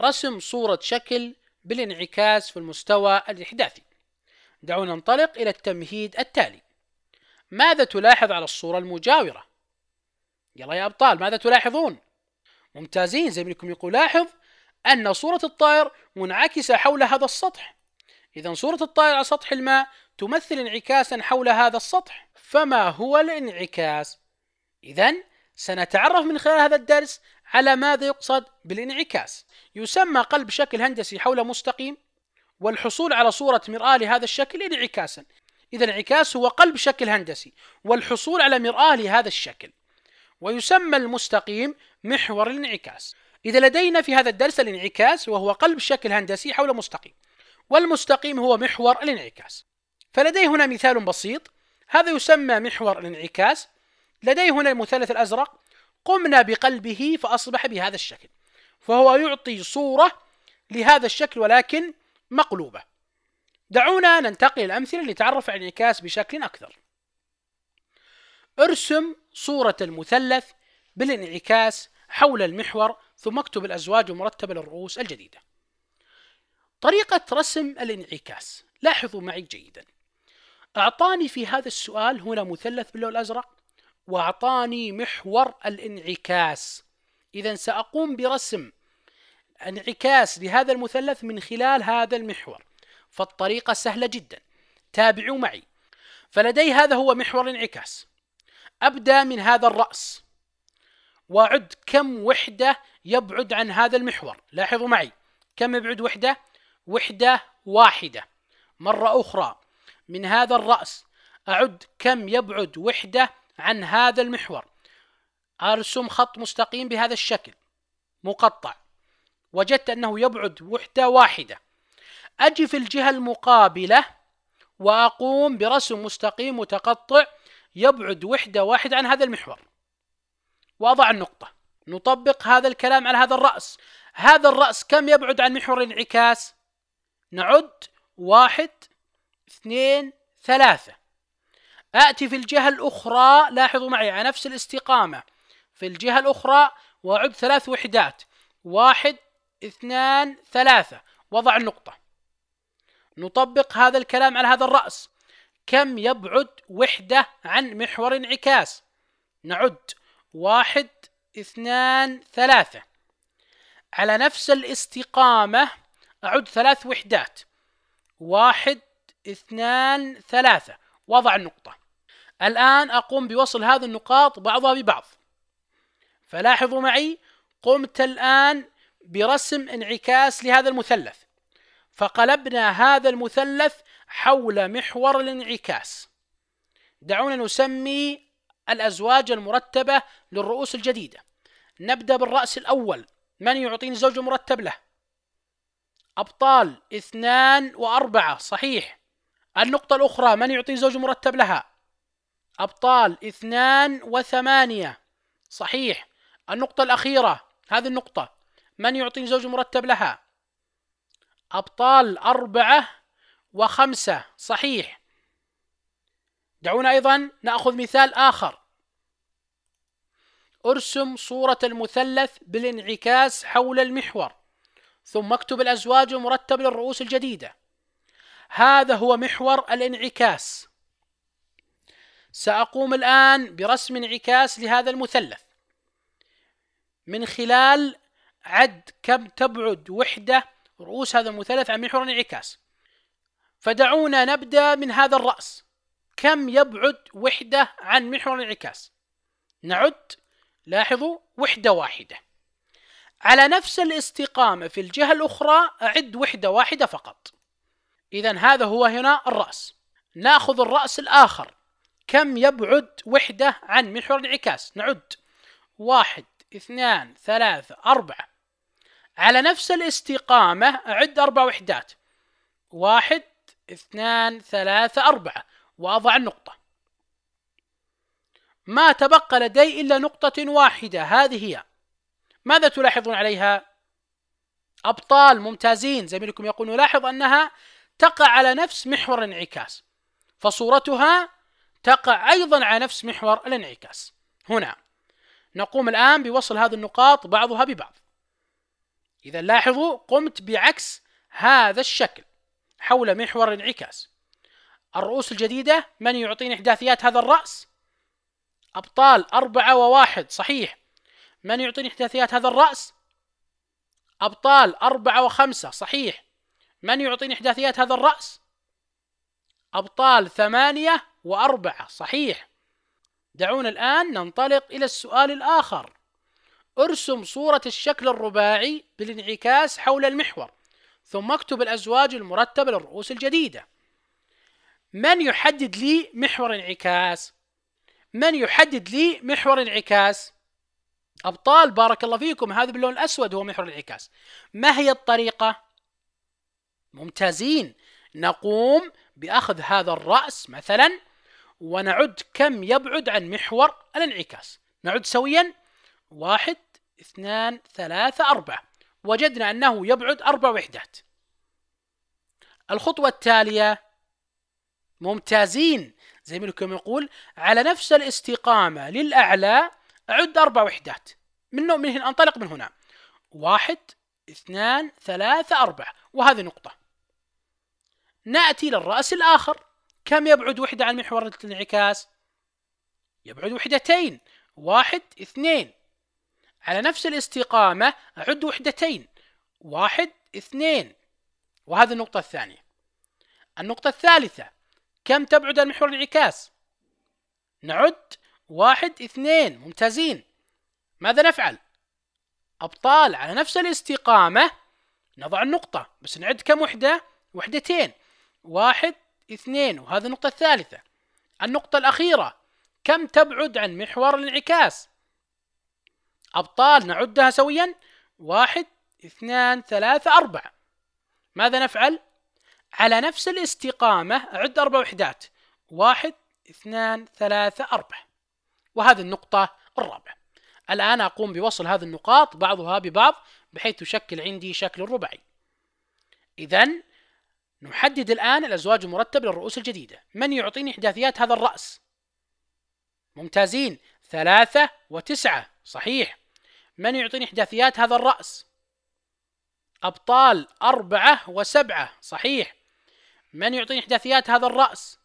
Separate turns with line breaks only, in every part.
رسم صورة شكل بالانعكاس في المستوى الإحداثي دعونا ننطلق إلى التمهيد التالي ماذا تلاحظ على الصورة المجاورة؟ يلا يا أبطال ماذا تلاحظون؟ ممتازين زي منكم يقول لاحظ أن صورة الطائر منعكسة حول هذا السطح إذا صورة الطائر على سطح الماء تمثل انعكاسا حول هذا السطح فما هو الانعكاس؟ إذا سنتعرف من خلال هذا الدرس على ماذا يقصد بالانعكاس يسمى قلب شكل هندسي حول مستقيم والحصول على صورة مرآة لهذا الشكل انعكاسا إذا انعكاس هو قلب شكل هندسي والحصول على مرآة لهذا الشكل ويسمى المستقيم محور الانعكاس إذا لدينا في هذا الدرس الانعكاس وهو قلب شكل هندسي حول مستقيم والمستقيم هو محور الانعكاس فلدي هنا مثال بسيط هذا يسمى محور الانعكاس لدي هنا المثلث الأزرق قمنا بقلبه فأصبح بهذا الشكل فهو يعطي صورة لهذا الشكل ولكن مقلوبة دعونا ننتقل الأمثلة لنتعرف على الانعكاس بشكل أكثر ارسم صورة المثلث بالانعكاس حول المحور ثم اكتب الأزواج مرتبة للرؤوس الجديدة طريقة رسم الانعكاس لاحظوا معي جيدا أعطاني في هذا السؤال هنا مثلث باللون الأزرق واعطاني محور الانعكاس اذا ساقوم برسم انعكاس لهذا المثلث من خلال هذا المحور فالطريقه سهله جدا تابعوا معي فلدي هذا هو محور الانعكاس ابدا من هذا الراس واعد كم وحده يبعد عن هذا المحور لاحظوا معي كم يبعد وحده وحده واحده مره اخرى من هذا الراس اعد كم يبعد وحده عن هذا المحور أرسم خط مستقيم بهذا الشكل مقطع وجدت أنه يبعد وحدة واحدة أجي في الجهة المقابلة وأقوم برسم مستقيم متقطع يبعد وحدة واحدة عن هذا المحور وأضع النقطة نطبق هذا الكلام على هذا الرأس هذا الرأس كم يبعد عن محور الانعكاس نعد واحد اثنين ثلاثة آتي في الجهة الأخرى لاحظوا معي على نفس الاستقامة في الجهة الأخرى وأعد ثلاث وحدات واحد اثنان ثلاثة وضع النقطة نطبق هذا الكلام على هذا الرأس كم يبعد وحدة عن محور انعكاس نعد واحد اثنان ثلاثة على نفس الاستقامة أعد ثلاث وحدات واحد اثنان ثلاثة وضع النقطة الآن أقوم بوصل هذه النقاط بعضها ببعض فلاحظوا معي قمت الآن برسم انعكاس لهذا المثلث فقلبنا هذا المثلث حول محور الانعكاس دعونا نسمي الأزواج المرتبة للرؤوس الجديدة نبدأ بالرأس الأول من يعطيني زوج مرتب له أبطال اثنان وأربعة صحيح النقطة الأخرى من يعطيني زوج مرتب لها أبطال اثنان وثمانية صحيح النقطة الأخيرة هذه النقطة من يعطيني زوج مرتب لها أبطال أربعة وخمسة صحيح دعونا أيضا نأخذ مثال آخر ارسم صورة المثلث بالانعكاس حول المحور ثم اكتب الأزواج المرتب للرؤوس الجديدة هذا هو محور الانعكاس سأقوم الآن برسم انعكاس لهذا المثلث من خلال عد كم تبعد وحدة رؤوس هذا المثلث عن محور الانعكاس فدعونا نبدأ من هذا الرأس كم يبعد وحدة عن محور الانعكاس نعد لاحظوا وحدة واحدة على نفس الاستقامة في الجهة الأخرى أعد وحدة واحدة فقط إذا هذا هو هنا الرأس ناخذ الرأس الآخر كم يبعد وحدة عن محور الانعكاس نعد واحد اثنان ثلاثة أربعة على نفس الاستقامة أعد أربع وحدات واحد اثنان ثلاثة أربعة وأضع النقطة ما تبقى لدي إلا نقطة واحدة هذه هي ماذا تلاحظون عليها؟ أبطال ممتازين زميلكم يقول نلاحظ أنها تقع على نفس محور الانعكاس فصورتها تقع أيضا على نفس محور الانعكاس هنا نقوم الآن بوصل هذه النقاط بعضها ببعض إذا لاحظوا قمت بعكس هذا الشكل حول محور الانعكاس الرؤوس الجديدة من يعطيني إحداثيات هذا الرأس؟ أبطال أربعة وواحد صحيح من يعطيني إحداثيات هذا الرأس؟ أبطال أربعة وخمسة صحيح من يعطيني إحداثيات هذا الرأس؟ أبطال ثمانية وأربعة صحيح دعونا الآن ننطلق إلى السؤال الآخر ارسم صورة الشكل الرباعي بالانعكاس حول المحور ثم اكتب الأزواج المرتبة للرؤوس الجديدة من يحدد لي محور انعكاس؟ من يحدد لي محور انعكاس؟ أبطال بارك الله فيكم هذا باللون الأسود هو محور الانعكاس ما هي الطريقة؟ ممتازين نقوم بأخذ هذا الرأس مثلا ونعد كم يبعد عن محور الانعكاس نعد سويا واحد اثنان ثلاثة أربعة وجدنا أنه يبعد أربع وحدات الخطوة التالية ممتازين زي ما يقول على نفس الاستقامة للأعلى أعد أربع وحدات منهم من هنا أنطلق من هنا واحد اثنان ثلاثة أربعة وهذه نقطة نأتي للرأس الآخر كم يبعد وحدة عن محور الانعكاس؟ يبعد وحدتين واحد اثنين على نفس الاستقامة أعد وحدتين واحد اثنين وهذه النقطة الثانية النقطة الثالثة كم تبعد عن محور الانعكاس؟ نعد واحد اثنين ممتازين ماذا نفعل؟ أبطال على نفس الاستقامة نضع النقطة بس نعد كم وحدة؟ وحدتين واحد اثنين وهذه النقطة الثالثة النقطة الأخيرة كم تبعد عن محور الانعكاس أبطال نعدها سويا واحد اثنان ثلاثة أربعة ماذا نفعل؟ على نفس الاستقامة أعد أربع وحدات واحد اثنان ثلاثة أربعة وهذه النقطة الرابعة الآن أقوم بوصل هذه النقاط بعضها ببعض بحيث تشكل عندي شكل ربعي إذا نحدد الآن الأزواج المرتب للرؤوس الجديدة من يعطيني إحداثيات هذا الرأس ممتازين ثلاثة وتسعة صحيح من يعطيني إحداثيات هذا الرأس أبطال أربعة وسبعة صحيح من يعطيني إحداثيات هذا الرأس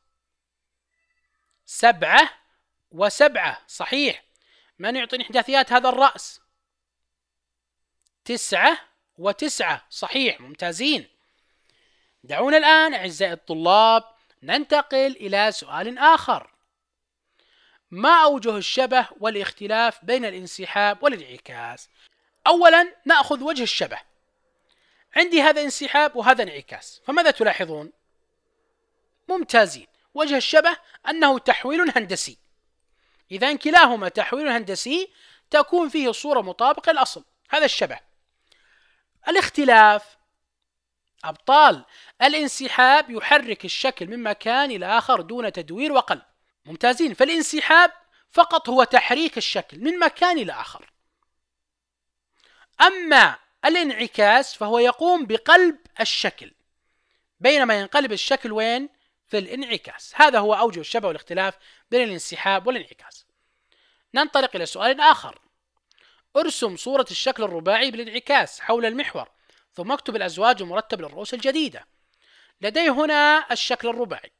سبعة وسبعة صحيح من يعطيني إحداثيات هذا الرأس تسعة وتسعة صحيح ممتازين دعونا الآن أعزائي الطلاب ننتقل إلى سؤال آخر ما أوجه الشبه والاختلاف بين الانسحاب والانعكاس؟ أولا نأخذ وجه الشبه عندي هذا انسحاب وهذا انعكاس فماذا تلاحظون؟ ممتازين وجه الشبه أنه تحويل هندسي إذا كلاهما تحويل هندسي تكون فيه صورة مطابقة للأصل هذا الشبه الاختلاف أبطال الانسحاب يحرك الشكل من مكان إلى آخر دون تدوير وقلب ممتازين فالانسحاب فقط هو تحريك الشكل من مكان إلى آخر أما الانعكاس فهو يقوم بقلب الشكل بينما ينقلب الشكل وين؟ في الانعكاس هذا هو أوجه الشبه والاختلاف بين الانسحاب والانعكاس ننطلق إلى سؤال آخر ارسم صورة الشكل الرباعي بالانعكاس حول المحور ثم اكتب الأزواج المرتب للرؤوس الجديدة لدي هنا الشكل الرباعي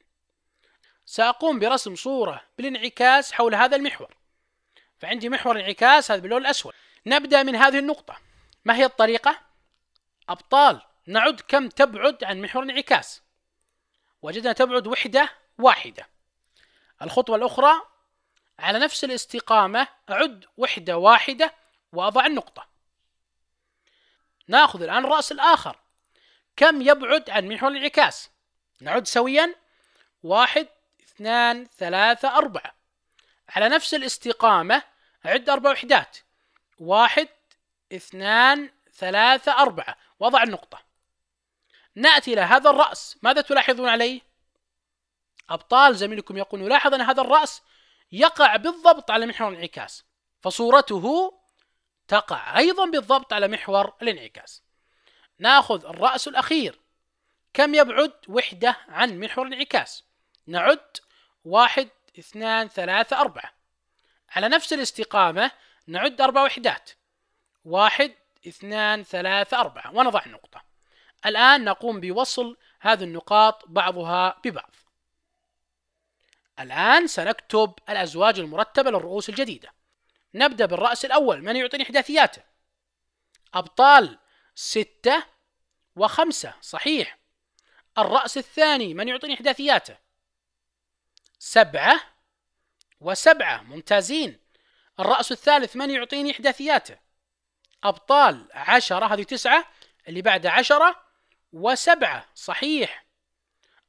سأقوم برسم صورة بالانعكاس حول هذا المحور فعندي محور انعكاس هذا باللون الأسود نبدأ من هذه النقطة ما هي الطريقة؟ أبطال نعد كم تبعد عن محور انعكاس وجدنا تبعد وحدة واحدة الخطوة الأخرى على نفس الاستقامة أعد وحدة واحدة وأضع النقطة ناخذ الآن الرأس الآخر كم يبعد عن محور الانعكاس نعد سويا واحد اثنان ثلاثة أربعة على نفس الاستقامة أعد أربع وحدات واحد اثنان ثلاثة أربعة وضع النقطة نأتي إلى هذا الرأس ماذا تلاحظون عليه؟ أبطال زميلكم يقول نلاحظ أن هذا الرأس يقع بالضبط على محور الانعكاس فصورته تقع أيضا بالضبط على محور الانعكاس ناخذ الرأس الأخير كم يبعد وحدة عن محور الانعكاس نعد واحد اثنان ثلاثة أربعة على نفس الاستقامة نعد أربع وحدات واحد اثنان ثلاثة أربعة ونضع نقطة الآن نقوم بوصل هذه النقاط بعضها ببعض الآن سنكتب الأزواج المرتبة للرؤوس الجديدة نبدأ بالرأس الأول من يعطيني إحداثياته أبطال ستة وخمسة صحيح الرأس الثاني من يعطيني إحداثياته سبعة وسبعة ممتازين الرأس الثالث من يعطيني إحداثياته أبطال عشرة هذه تسعة اللي بعد عشرة وسبعة صحيح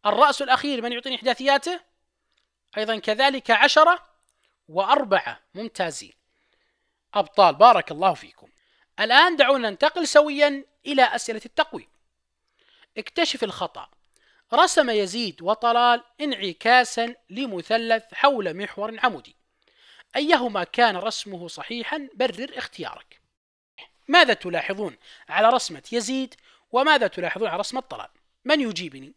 الرأس الأخير من يعطيني إحداثياته أيضا كذلك عشرة وأربعة ممتازين أبطال بارك الله فيكم الآن دعونا ننتقل سويا إلى أسئلة التقويم اكتشف الخطأ رسم يزيد وطلال انعكاسا لمثلث حول محور عمودي أيهما كان رسمه صحيحا برر اختيارك ماذا تلاحظون على رسمة يزيد وماذا تلاحظون على رسمة طلال من يجيبني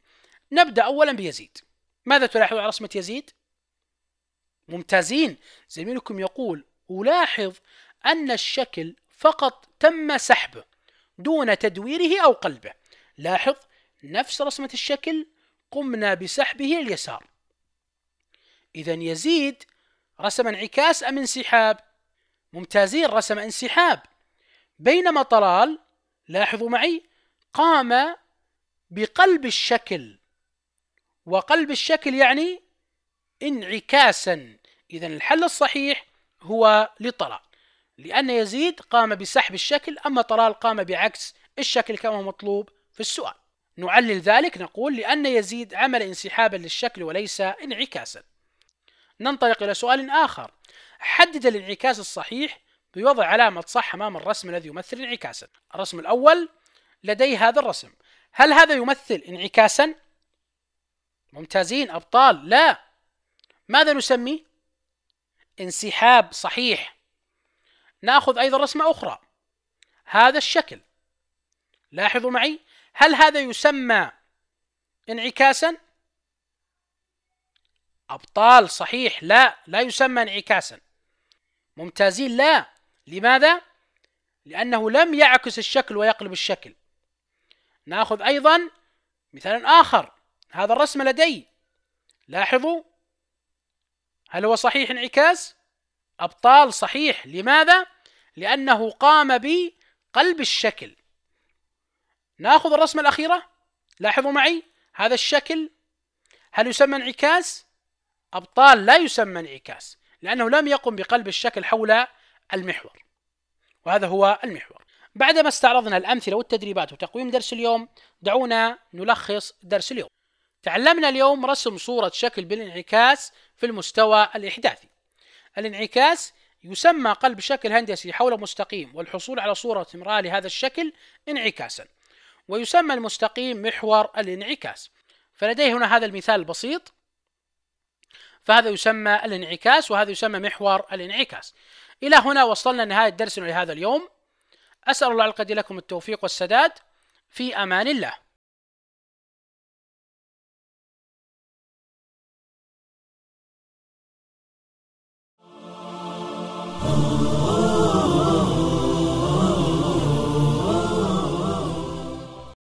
نبدأ أولا بيزيد ماذا تلاحظون على رسمة يزيد ممتازين زميلكم يقول ولاحظ أن الشكل فقط تم سحبه دون تدويره أو قلبه لاحظ نفس رسمة الشكل قمنا بسحبه اليسار إذا يزيد رسم انعكاس أم انسحاب ممتازين رسم انسحاب بينما طلال لاحظوا معي قام بقلب الشكل وقلب الشكل يعني انعكاسا إذا الحل الصحيح هو لطلال لأن يزيد قام بسحب الشكل أما طلال قام بعكس الشكل كما هو مطلوب في السؤال نعلل ذلك نقول لأن يزيد عمل انسحابا للشكل وليس انعكاسا ننطلق إلى سؤال آخر حدد الانعكاس الصحيح بوضع علامة صح أمام الرسم الذي يمثل انعكاسا الرسم الأول لدي هذا الرسم هل هذا يمثل انعكاسا؟ ممتازين أبطال لا ماذا نسميه؟ انسحاب صحيح ناخذ ايضا رسمه اخرى هذا الشكل لاحظوا معي هل هذا يسمى انعكاسا ابطال صحيح لا لا يسمى انعكاسا ممتازين لا لماذا لانه لم يعكس الشكل ويقلب الشكل ناخذ ايضا مثالا اخر هذا الرسم لدي لاحظوا هل هو صحيح انعكاس؟ أبطال صحيح لماذا؟ لأنه قام بقلب الشكل ناخذ الرسمة الأخيرة لاحظوا معي هذا الشكل هل يسمى انعكاس؟ أبطال لا يسمى انعكاس لأنه لم يقم بقلب الشكل حول المحور وهذا هو المحور بعدما استعرضنا الأمثلة والتدريبات وتقويم درس اليوم دعونا نلخص درس اليوم تعلمنا اليوم رسم صورة شكل بالانعكاس في المستوى الإحداثي الانعكاس يسمى قلب شكل هندسي حول مستقيم والحصول على صورة امرأة لهذا الشكل انعكاسا ويسمى المستقيم محور الانعكاس فلدي هنا هذا المثال البسيط فهذا يسمى الانعكاس وهذا يسمى محور الانعكاس إلى هنا وصلنا لنهاية درسنا لهذا اليوم أسأل الله القدير لكم التوفيق والسداد في أمان الله